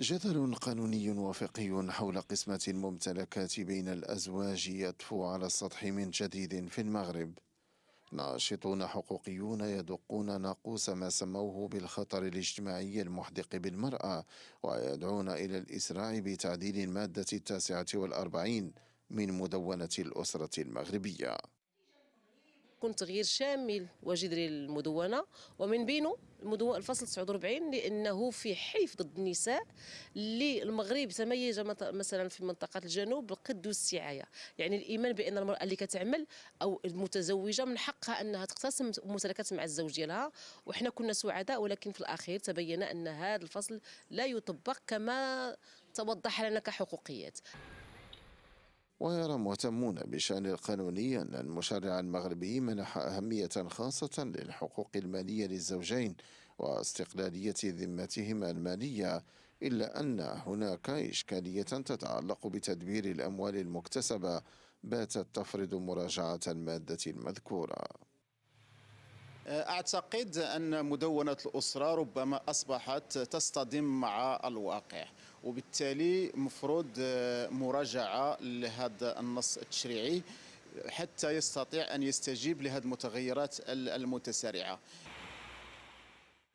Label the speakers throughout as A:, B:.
A: جدل قانوني وفقهي حول قسمة الممتلكات بين الأزواج يطفو على السطح من جديد في المغرب ناشطون حقوقيون يدقون ناقوس ما سموه بالخطر الاجتماعي المحدق بالمرأة ويدعون إلى الإسراع بتعديل المادة التاسعة والأربعين من مدونة الأسرة المغربية
B: كنت تغيير شامل وجذري للمدونة ومن بينه مدواء الفصل 49 لانه في حلف ضد النساء اللي المغرب تميز مثلا في منطقه الجنوب بالقد السعايه يعني الايمان بان المراه اللي كتعمل او المتزوجه من حقها انها تقتسم ممتلكات مع الزوج ديالها وحنا كنا سعداء ولكن في الاخير تبين ان هذا الفصل لا يطبق كما توضح لنا كحقوقيات
A: ويرى مهتمون بشأن القانوني أن المشرع المغربي منح أهمية خاصة للحقوق المالية للزوجين واستقلالية ذمتهما المالية إلا أن هناك إشكالية تتعلق بتدبير الأموال المكتسبة باتت تفرض مراجعة المادة المذكورة
C: أعتقد أن مدونة الأسرة ربما أصبحت تصطدم مع الواقع وبالتالي مفروض مراجعة لهذا النص التشريعي حتى يستطيع أن يستجيب لهذه المتغيرات المتسارعة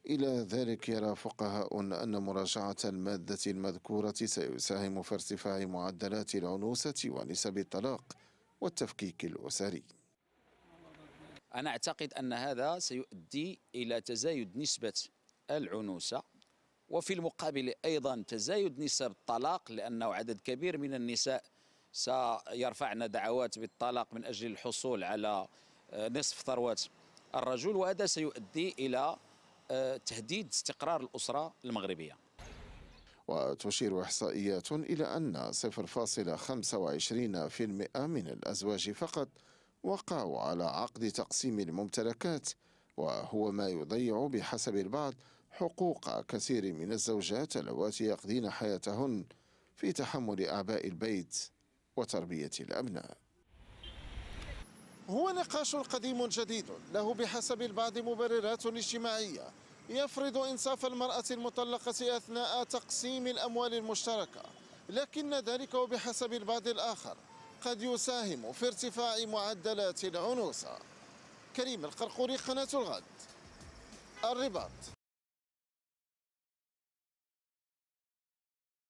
A: إلى ذلك يرى فقهاء أن مراجعة المادة المذكورة سيساهم في ارتفاع معدلات العنوسة ونسب الطلاق والتفكيك الأسري
D: أنا أعتقد أن هذا سيؤدي إلى تزايد نسبة العنوسة وفي المقابل أيضا تزايد نسب الطلاق لأنه عدد كبير من النساء سيرفعن دعوات بالطلاق من أجل الحصول على آه، نصف ثروة الرجل وهذا سيؤدي إلى آه، تهديد استقرار الأسرة المغربية
A: وتشير إحصائيات إلى أن 0.25% من الأزواج فقط وقعوا على عقد تقسيم الممتلكات وهو ما يضيع بحسب البعض حقوق كثير من الزوجات اللواتي يقضين حياتهن في تحمل أعباء البيت وتربية الأبناء
E: هو نقاش قديم جديد له بحسب البعض مبررات اجتماعية يفرض إنصاف المرأة المطلقة أثناء تقسيم الأموال المشتركة لكن ذلك وبحسب البعض الآخر قد يساهم في ارتفاع معدلات العنوسة كريم القرقوري قناة الغد الرباط